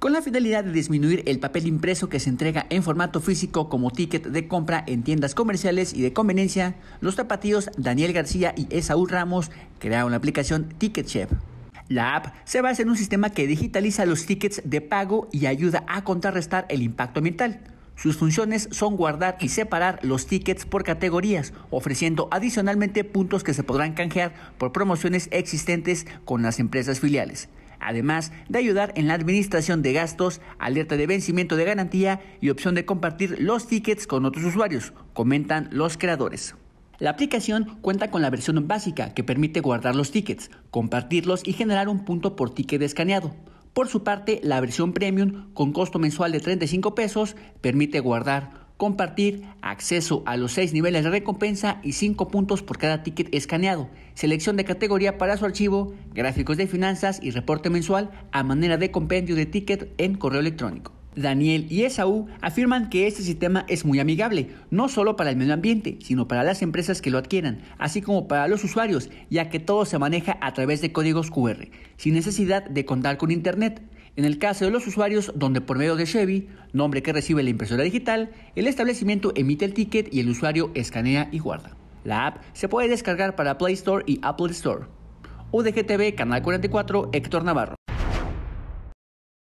Con la finalidad de disminuir el papel impreso que se entrega en formato físico como ticket de compra en tiendas comerciales y de conveniencia, los tapatíos Daniel García y Esaú Ramos crearon la aplicación Ticket Chef. La app se basa en un sistema que digitaliza los tickets de pago y ayuda a contrarrestar el impacto ambiental. Sus funciones son guardar y separar los tickets por categorías, ofreciendo adicionalmente puntos que se podrán canjear por promociones existentes con las empresas filiales además de ayudar en la administración de gastos, alerta de vencimiento de garantía y opción de compartir los tickets con otros usuarios, comentan los creadores. La aplicación cuenta con la versión básica que permite guardar los tickets, compartirlos y generar un punto por ticket escaneado. Por su parte, la versión premium con costo mensual de 35 pesos permite guardar compartir, acceso a los seis niveles de recompensa y cinco puntos por cada ticket escaneado, selección de categoría para su archivo, gráficos de finanzas y reporte mensual a manera de compendio de ticket en correo electrónico. Daniel y Esaú afirman que este sistema es muy amigable, no solo para el medio ambiente, sino para las empresas que lo adquieran, así como para los usuarios, ya que todo se maneja a través de códigos QR, sin necesidad de contar con Internet, en el caso de los usuarios donde por medio de Chevy, nombre que recibe la impresora digital, el establecimiento emite el ticket y el usuario escanea y guarda. La app se puede descargar para Play Store y Apple Store. UDGTV, Canal 44, Héctor Navarro.